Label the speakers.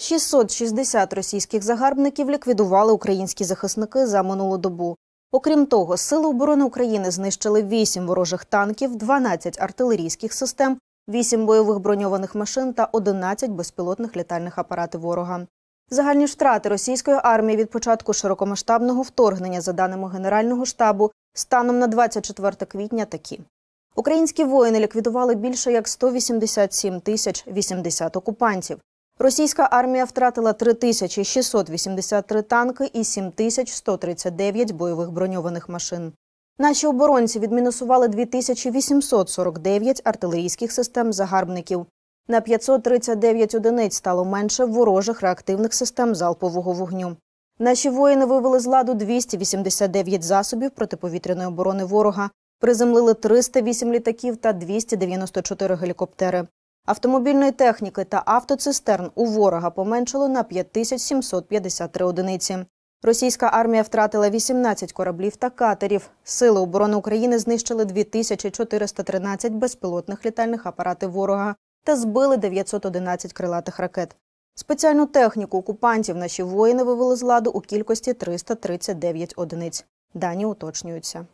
Speaker 1: 660 російських загарбників ліквідували українські захисники за минулу добу. Окрім того, Сили оборони України знищили 8 ворожих танків, 12 артилерійських систем, 8 бойових броньованих машин та 11 безпілотних літальних апаратів ворога. Загальні втрати російської армії від початку широкомасштабного вторгнення, за даними Генерального штабу, станом на 24 квітня такі. Українські воїни ліквідували більше як 187 тисяч 80 окупантів. Російська армія втратила 3683 танки і 7139 бойових броньованих машин. Наші оборонці відмінусували 2849 артилерійських систем загарбників. На 539 одиниць стало менше ворожих реактивних систем залпового вогню. Наші воїни вивели з ладу 289 засобів протиповітряної оборони ворога, приземлили 308 літаків та 294 гелікоптери. Автомобільної техніки та автоцистерн у ворога поменшало на 5753 одиниці. Російська армія втратила 18 кораблів та катерів. Сили оборони України знищили 2413 безпілотних літальних апаратів ворога та збили 911 крилатих ракет. Спеціальну техніку окупантів наші воїни вивели з ладу у кількості 339 одиниць. Дані уточнюються.